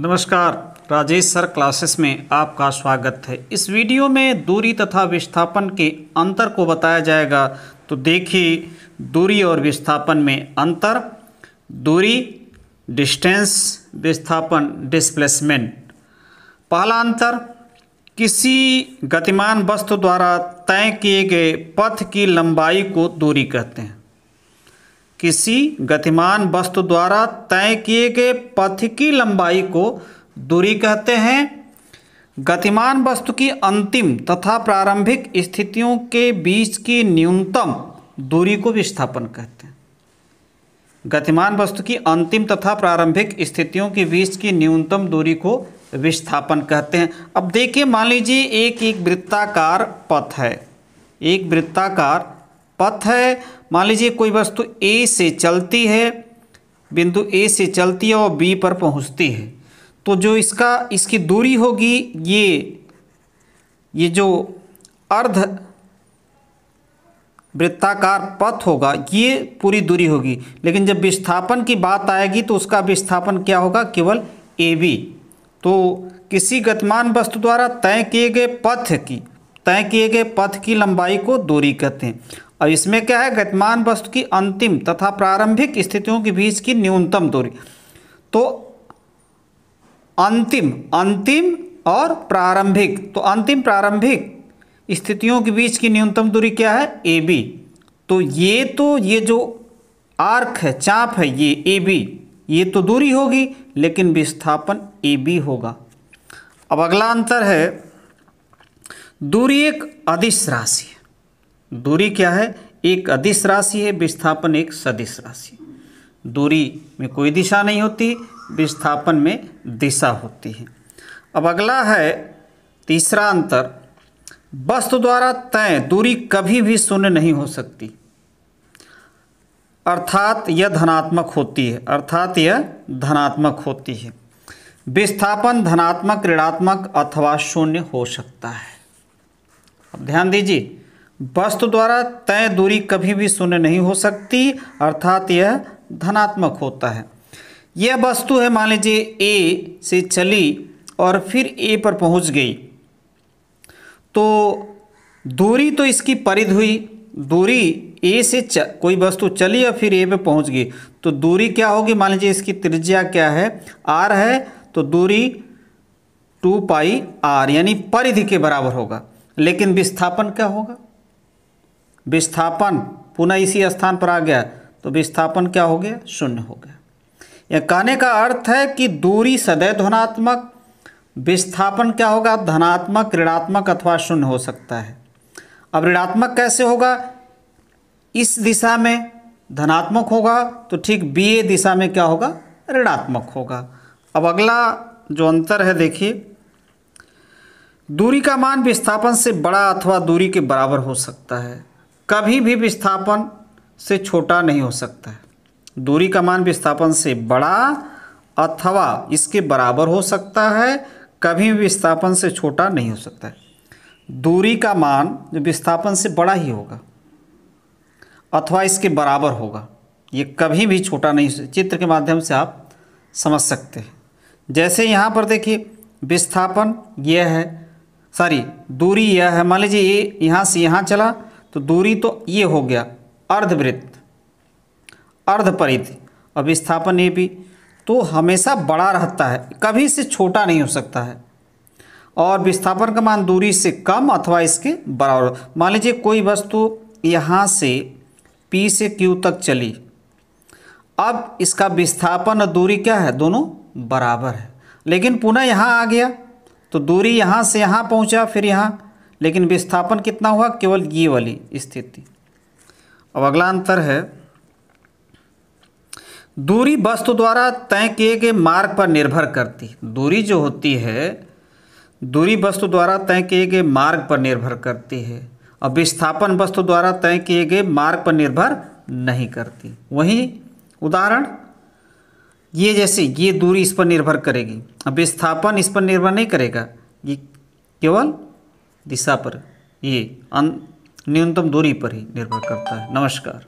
नमस्कार Rajesh sir classes में आपका स्वागत है इस वीडियो में दूरी तथा विस्थापन के अंतर को बताया जाएगा तो देखिए दूरी और विस्थापन में अंतर दूरी डिस्टेंस विस्थापन डिस्प्लेसमेंट पहला अंतर किसी गतिमान वस्तु द्वारा तय किए गए पथ की लंबाई को दूरी कहते हैं किसी गतिमान वस्तु द्वारा तय किए गए पथ की लंबाई को दूरी कहते हैं गतिमान वस्तु की अंतिम तथा प्रारंभिक स्थितियों के बीच की न्यूनतम दूरी को विस्थापन कहते हैं गतिमान वस्तु की अंतिम तथा प्रारंभिक स्थितियों के बीच की न्यूनतम दूरी को विस्थापन कहते हैं अब देखिए मान लीजिए एक एक वृत्ताकार पथ है एक वृत्ताकार पथ है मान लीजिए कोई वस्तु तो ए से चलती है बिंदु ए से चलती है और बी पर पहुंचती है तो जो इसका इसकी दूरी होगी ये ये जो अर्ध वृत्ताकार पथ होगा ये पूरी दूरी होगी लेकिन जब विस्थापन की बात आएगी तो उसका विस्थापन क्या होगा केवल ए बी तो किसी गतिमान वस्तु द्वारा तय किए गए पथ की तय किए गए पथ की लंबाई को दूरी कहते हैं अब इसमें क्या है गतिमान वस्तु की अंतिम तथा प्रारंभिक स्थितियों के बीच की न्यूनतम दूरी तो अंतिम अंतिम और प्रारंभिक तो अंतिम प्रारंभिक स्थितियों के बीच की न्यूनतम दूरी क्या है ए बी तो ये तो ये जो आर्क है चाप है ये ए बी ये तो दूरी होगी लेकिन विस्थापन ए बी होगा अब अगला अंतर है दूरी एक अदिश राशि है दूरी क्या है एक अदिश राशि है विस्थापन एक सदिश राशि दूरी में कोई दिशा नहीं होती विस्थापन में दिशा होती है अब अगला है तीसरा अंतर वस्तु द्वारा तय दूरी कभी भी शून्य नहीं हो सकती अर्थात यह धनात्मक होती है अर्थात यह धनात्मक होती है विस्थापन धनात्मक ऋणात्मक अथवा शून्य हो सकता है अब ध्यान दीजिए वस्तु द्वारा तय दूरी कभी भी शून्य नहीं हो सकती अर्थात यह धनात्मक होता है यह वस्तु है मान लीजिए ए से चली और फिर ए पर पहुंच गई तो दूरी तो इसकी परिध हुई दूरी ए से च, कोई वस्तु चली और फिर ए पे पहुंच गई तो दूरी क्या होगी मान लीजिए इसकी त्रिज्या क्या है आर है तो दूरी टू पाई आर यानी परिधि के बराबर होगा लेकिन विस्थापन क्या होगा विस्थापन पुनः इसी स्थान पर आ गया तो विस्थापन क्या हो गया शून्य हो गया यह कहने का अर्थ है कि दूरी सदैव धनात्मक विस्थापन क्या होगा धनात्मक ऋणात्मक अथवा शून्य हो सकता है अब ऋणात्मक कैसे होगा इस दिशा में धनात्मक होगा तो ठीक बी ए दिशा में क्या होगा ऋणात्मक होगा अब अगला जो अंतर है देखिए दूरी का मान विस्थापन से बड़ा अथवा दूरी के बराबर हो सकता है कभी भी विस्थापन से छोटा नहीं हो सकता है दूरी का मान विस्थापन से बड़ा अथवा इसके बराबर हो सकता है कभी भी विस्थापन से छोटा नहीं हो सकता है दूरी का मान जो विस्थापन से बड़ा ही होगा अथवा इसके बराबर होगा ये कभी भी छोटा नहीं चित्र के माध्यम से आप समझ सकते हैं जैसे यहाँ पर देखिए विस्थापन यह है सॉरी दूरी यह है मान लीजिए ये यहाँ से यहाँ चला तो दूरी तो ये हो गया अर्धवृत्त अर्धपरिधि अब विस्थापन ये भी तो हमेशा बड़ा रहता है कभी से छोटा नहीं हो सकता है और विस्थापन का मान दूरी से कम अथवा इसके बराबर मान लीजिए कोई वस्तु यहाँ से P से Q तक चली अब इसका विस्थापन और दूरी क्या है दोनों बराबर है लेकिन पुनः यहाँ आ गया तो दूरी यहाँ से यहाँ पहुँचा फिर यहाँ लेकिन विस्थापन कितना हुआ केवल ये वाली स्थिति अब अगला अंतर है दूरी वस्तु द्वारा तय किए गए मार्ग पर निर्भर करती दूरी जो होती है दूरी वस्तु द्वारा तय किए गए मार्ग पर निर्भर करती है और विस्थापन वस्तु द्वारा तय किए गए मार्ग पर निर्भर नहीं करती वहीं उदाहरण ये जैसे ये दूरी इस पर निर्भर करेगी अब विस्थापन इस पर निर्भर नहीं करेगा ये केवल दिशा पर ये न्यूनतम दूरी पर ही निर्भर करता है नमस्कार